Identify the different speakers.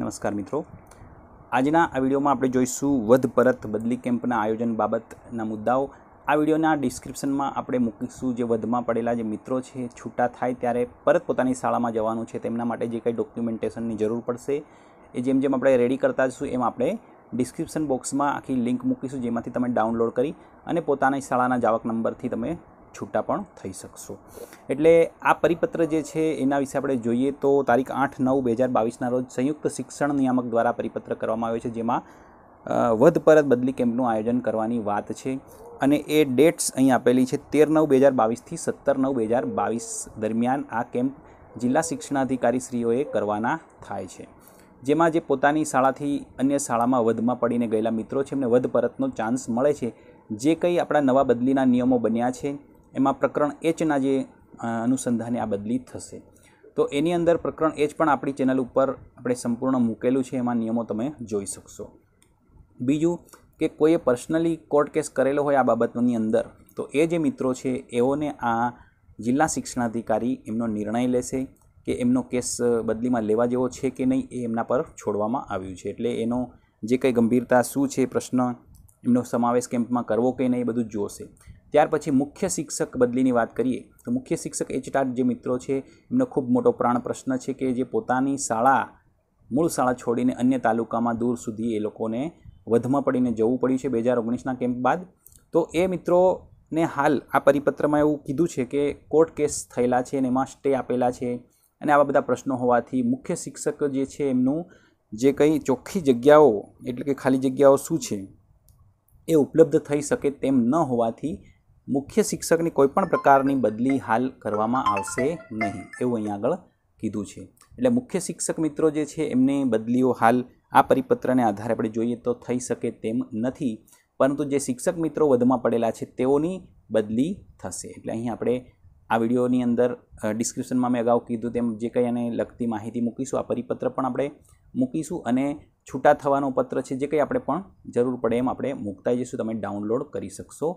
Speaker 1: નમસ્કાર મિત્રો આજના આ વિડીયોમાં આપણે જોઈશું વધ પરત બદલી કેમ્પના આયોજન બાબતના મુદ્દાઓ આ વિડીયોના ડિસ્ક્રિપ્શનમાં આપણે મૂકીશું જે વધમાં પડેલા જે મિત્રો છે છૂટા થાય ત્યારે પરત પોતાની શાળામાં જવાનું છે તેમના માટે જે કંઈ ડોક્યુમેન્ટેશનની જરૂર પડશે એ જેમ જેમ આપણે રેડી કરતા જશું એમ આપણે ડિસ્ક્રિપ્શન બોક્સમાં આખી લિંક મૂકીશું જેમાંથી તમે ડાઉનલોડ કરી અને પોતાની શાળાના જાવક નંબરથી તમે છૂટા પણ થઈ શકશો એટલે આ પરિપત્ર જે છે એના વિશે આપણે જોઈએ તો તારીખ આઠ નવ બે હજાર બાવીસના રોજ સંયુક્ત શિક્ષણ નિયામક દ્વારા પરિપત્ર કરવામાં આવ્યો છે જેમાં વધ પરત બદલી કેમ્પનું આયોજન કરવાની વાત છે અને એ ડેટ્સ અહીં આપેલી છે તેર નવ બે હજાર બાવીસથી સત્તર નવ બે હજાર બાવીસ દરમિયાન આ કેમ્પ જિલ્લા શિક્ષણાધિકારીશ્રીઓએ કરવાના થાય છે જેમાં જે પોતાની શાળાથી અન્ય શાળામાં વધમાં પડીને ગયેલા મિત્રો છે એમને વધ પરતનો ચાન્સ મળે છે જે કંઈ આપણા નવા બદલીના નિયમો બન્યા છે એમાં પ્રકરણ એચના જે અનુસંધાને આ બદલી થશે તો એની અંદર પ્રકરણ એચ પણ આપણી ચેનલ ઉપર આપણે સંપૂર્ણ મૂકેલું છે એમાં નિયમો તમે જોઈ શકશો બીજું કે કોઈએ પર્સનલી કોર્ટ કેસ કરેલો હોય આ બાબતની અંદર તો એ જે મિત્રો છે એઓને આ જિલ્લા શિક્ષણાધિકારી એમનો નિર્ણય લેશે કે એમનો કેસ બદલીમાં લેવા જેવો છે કે નહીં એ એમના પર છોડવામાં આવ્યું છે એટલે એનો જે કંઈ ગંભીરતા શું છે પ્રશ્ન એમનો સમાવેશ કેમ્પમાં કરવો કે નહીં એ બધું જોશે ત્યાર પછી મુખ્ય શિક્ષક બદલીની વાત કરીએ તો મુખ્ય શિક્ષક એચટાર જે મિત્રો છે એમનો ખૂબ મોટો પ્રાણ પ્રશ્ન છે કે જે પોતાની શાળા મૂળ શાળા છોડીને અન્ય તાલુકામાં દૂર સુધી એ લોકોને વધમાં પડીને જવું પડ્યું છે બે હજાર ઓગણીસના કેમ્પ બાદ તો એ મિત્રોને હાલ આ પરિપત્રમાં એવું કીધું છે કે કોર્ટ કેસ થયેલા છે અને એમાં સ્ટે આપેલા છે અને આવા બધા પ્રશ્નો હોવાથી મુખ્ય શિક્ષક જે છે એમનું જે કંઈ ચોખ્ખી જગ્યાઓ એટલે કે ખાલી જગ્યાઓ શું છે એ ઉપલબ્ધ થઈ શકે તેમ ન હોવાથી મુખ્ય શિક્ષકની કોઈપણ પ્રકારની બદલી હાલ કરવામાં આવશે નહીં એવું અહીં આગળ કીધું છે એટલે મુખ્ય શિક્ષક મિત્રો જે છે એમની બદલીઓ હાલ આ પરિપત્રને આધારે આપણે જોઈએ તો થઈ શકે તેમ નથી પરંતુ જે શિક્ષક મિત્રો વધમાં પડેલા છે તેઓની બદલી થશે એટલે અહીં આપણે આ વિડીયોની અંદર ડિસ્ક્રિપ્શનમાં મેં અગાઉ કીધું તેમ જે કંઈ એને લગતી માહિતી મૂકીશું આ પરિપત્ર પણ આપણે મૂકીશું અને છૂટા થવાનો પત્ર છે જે કંઈ આપણે પણ જરૂર પડે એમ આપણે મૂકતા જઈશું તમે ડાઉનલોડ કરી શકશો